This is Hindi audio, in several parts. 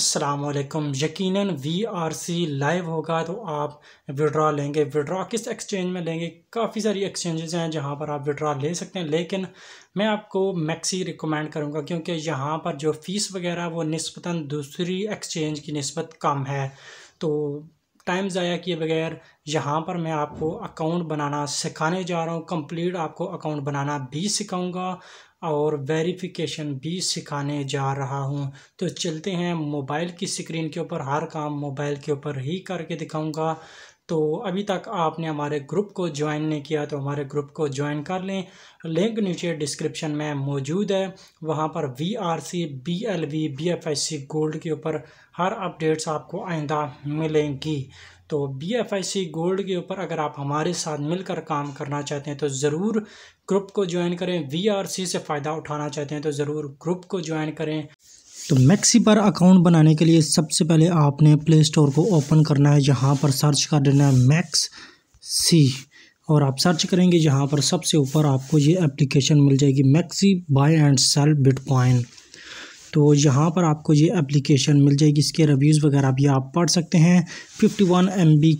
असलकम यकीनन वी आर सी लाइव होगा तो आप विड्रा लेंगे विड्रा किस एक्सचेंज में लेंगे काफ़ी सारी एक्सचेंजेस हैं जहां पर आप विड्रा ले सकते हैं लेकिन मैं आपको मैक्सी रिकमेंड करूंगा क्योंकि यहां पर जो फ़ीस वगैरह वो नस्बता दूसरी एक्सचेंज की नस्बत कम है तो टाइम ज़ाया किए बगैर यहाँ पर मैं आपको अकाउंट बनाना सिखाने जा रहा हूँ कंप्लीट आपको अकाउंट बनाना भी सिखाऊंगा और वेरिफिकेशन भी सिखाने जा रहा हूँ तो चलते हैं मोबाइल की स्क्रीन के ऊपर हर काम मोबाइल के ऊपर ही करके दिखाऊंगा तो अभी तक आपने हमारे ग्रुप को ज्वाइन नहीं किया तो हमारे ग्रुप को ज्वाइन कर लें लिंक नीचे डिस्क्रिप्शन में मौजूद है वहाँ पर V R C B L V B F S C gold के ऊपर हर अपडेट्स आपको आइंदा मिलेंगी तो B F I C gold के ऊपर अगर आप हमारे साथ मिलकर काम करना चाहते हैं तो ज़रूर ग्रुप को ज्वाइन करें वी आर सी से फ़ायदा उठाना चाहते हैं तो ज़रूर ग्रुप को ज्वाइन करें तो मैक्सी पर अकाउंट बनाने के लिए सबसे पहले आपने प्ले स्टोर को ओपन करना है यहाँ पर सर्च कर देना है मैक्स सी और आप सर्च करेंगे यहाँ पर सबसे ऊपर आपको ये एप्लीकेशन मिल जाएगी Maxi buy and sell bitcoin तो यहाँ पर आपको ये एप्लीकेशन मिल जाएगी इसके रिव्यूज़ वगैरह भी आप पढ़ सकते हैं 51 वन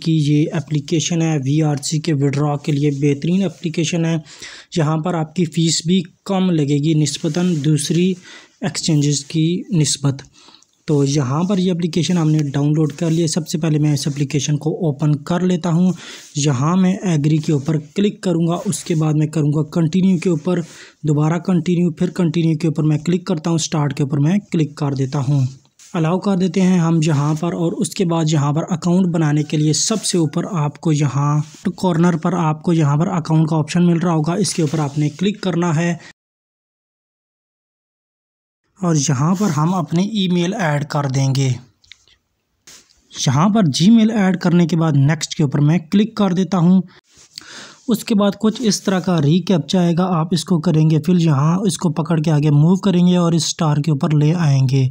की ये एप्लीकेशन है सी के विड्रॉ के लिए बेहतरीन एप्लीकेशन है यहाँ पर आपकी फ़ीस भी कम लगेगी नस्बता दूसरी एक्सचेंजेस की नस्बत तो यहाँ पर ये एप्लीकेशन हमने डाउनलोड कर लिया सबसे पहले मैं इस एप्लीकेशन को ओपन कर लेता हूँ यहाँ मैं एग्री के ऊपर क्लिक करूँगा उसके बाद मैं करूँगा कंटिन्यू के ऊपर दोबारा कंटिन्यू फिर कंटिन्यू के ऊपर मैं क्लिक करता हूँ स्टार्ट के ऊपर मैं क्लिक कर देता हूँ अलाउ कर देते हैं हम यहाँ पर और उसके बाद यहाँ पर अकाउंट बनाने के लिए सबसे ऊपर आपको यहाँ कॉर्नर पर आपको यहाँ पर अकाउंट का ऑप्शन मिल रहा होगा इसके ऊपर आपने क्लिक करना है और यहाँ पर हम अपने ईमेल ऐड कर देंगे यहाँ पर जीमेल ऐड करने के बाद नेक्स्ट के ऊपर मैं क्लिक कर देता हूँ उसके बाद कुछ इस तरह का रिकैप्चा आएगा आप इसको करेंगे फिर यहाँ इसको पकड़ के आगे मूव करेंगे और इस स्टार के ऊपर ले आएंगे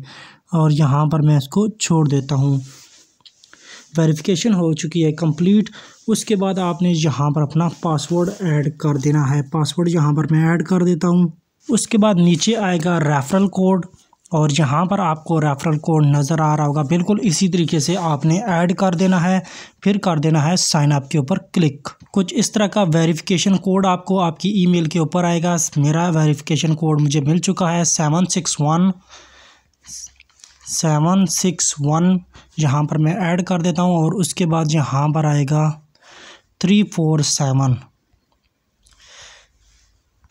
और यहाँ पर मैं इसको छोड़ देता हूँ वेरिफिकेशन हो चुकी है कंप्लीट उसके बाद आपने यहाँ पर अपना पासवर्ड ऐड कर देना है पासवर्ड यहाँ पर मैं ऐड कर देता हूँ उसके बाद नीचे आएगा रेफरल कोड और यहाँ पर आपको रेफरल कोड नज़र आ रहा होगा बिल्कुल इसी तरीके से आपने ऐड कर देना है फिर कर देना है साइन अप के ऊपर क्लिक कुछ इस तरह का वेरिफिकेशन कोड आपको आपकी ईमेल के ऊपर आएगा मेरा वेरिफिकेशन कोड मुझे मिल चुका है seven six one seven six one यहाँ पर मैं ऐड कर देता हूँ और उसके बाद यहाँ पर आएगा three four seven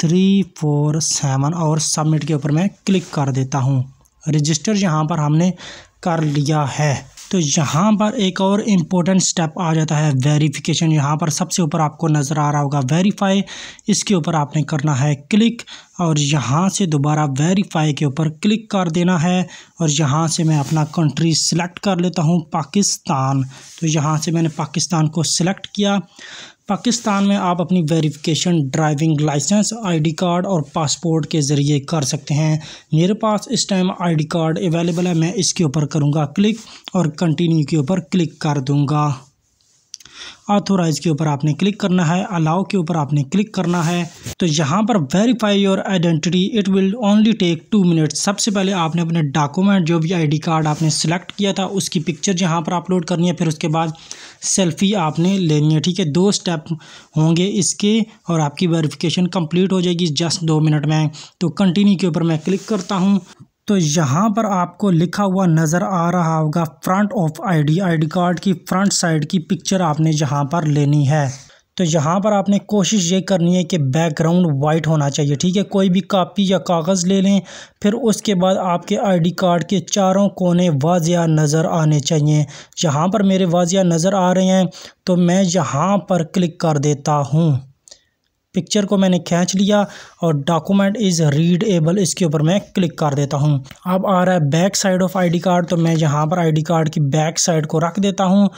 three four seven और सबमिट के ऊपर मैं क्लिक कर देता हूँ रजिस्टर यहाँ पर हमने कर लिया है तो यहाँ पर एक और इम्पोर्टेंट स्टेप आ जाता है वेरिफिकेशन यहाँ पर सबसे ऊपर आपको नज़र आ रहा होगा वेरीफाई इसके ऊपर आपने करना है क्लिक और यहाँ से दोबारा वेरीफाई के ऊपर क्लिक कर देना है और यहाँ से मैं अपना कंट्री सिलेक्ट कर लेता हूँ पाकिस्तान तो यहाँ से मैंने पाकिस्तान को सिलेक्ट किया पाकिस्तान में आप अपनी verification driving licence ID card और पासपोर्ट के ज़रिए कर सकते हैं मेरे पास इस टाइम आईडी कार्ड अवेलेबल है मैं इसके ऊपर करूँगा क्लिक और कंटिन्यू के ऊपर क्लिक कर दूँगा ऑथोराइज के ऊपर आपने क्लिक करना है अलाउ के ऊपर आपने क्लिक करना है तो यहाँ पर verify your identity it will only take two minute सबसे पहले आपने अपने डॉक्यूमेंट जो भी आईडी कार्ड आपने सेलेक्ट किया था उसकी पिक्चर यहाँ पर अपलोड करनी है फिर उसके बाद सेल्फ़ी आपने लेनी है ठीक है दो स्टेप होंगे इसके और आपकी वेरीफिकेशन कम्प्लीट हो जाएगी जस्ट दो मिनट में तो कंटिन्यू के ऊपर मैं क्लिक करता हूँ तो यहाँ पर आपको लिखा हुआ नज़र आ रहा होगा front of ID ID card की फ्रंट साइड की पिक्चर आपने यहाँ पर लेनी है तो यहाँ पर आपने कोशिश ये करनी है कि बैकग्राउंड वाइट होना चाहिए ठीक है कोई भी कापी या कागज़ ले लें फिर उसके बाद आपके आईडी कार्ड के चारों कोने वाजिया नज़र आने चाहिए यहाँ पर मेरे वाजिया नज़र आ रहे हैं तो मैं यहाँ पर क्लिक कर देता हूँ पिक्चर को मैंने खींच लिया और डॉक्यूमेंट इज़ रीड एबल इसके ऊपर मैं क्लिक कर देता हूँ अब आ रहा है back side of ID card तो मैं यहाँ पर आईडी कार्ड की बैक साइड को रख देता हूँ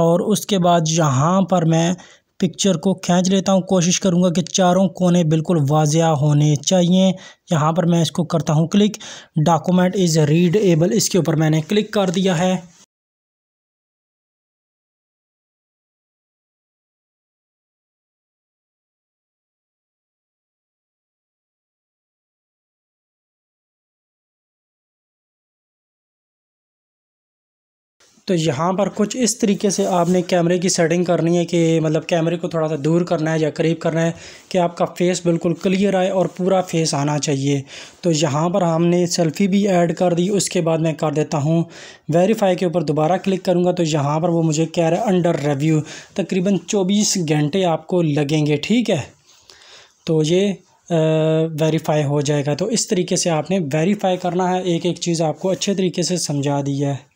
और उसके बाद यहाँ पर मैं पिक्चर को खींच लेता हूँ कोशिश करूँगा कि चारों कोने बिल्कुल वाजिया होने चाहिए यहाँ पर मैं इसको करता हूँ click document is readable इसके ऊपर मैंने क्लिक कर दिया है तो यहाँ पर कुछ इस तरीके से आपने कैमरे की सेटिंग करनी है कि मतलब कैमरे को थोड़ा सा दूर करना है या करीब करना है कि आपका फेस बिल्कुल क्लियर आए और पूरा फेस आना चाहिए तो यहाँ पर हमने सेल्फ़ी भी ऐड कर दी उसके बाद मैं कर देता हूँ वेरीफाई के ऊपर दोबारा क्लिक करूँगा तो यहाँ पर वो मुझे कह रहा है अंडर रिव्यू तकरीबन चौबीस घंटे आपको लगेंगे ठीक है तो ये वेरीफाई हो जाएगा तो इस तरीके से आपने वेरीफाई करना है एक एक चीज़ आपको अच्छे तरीके से समझा दी है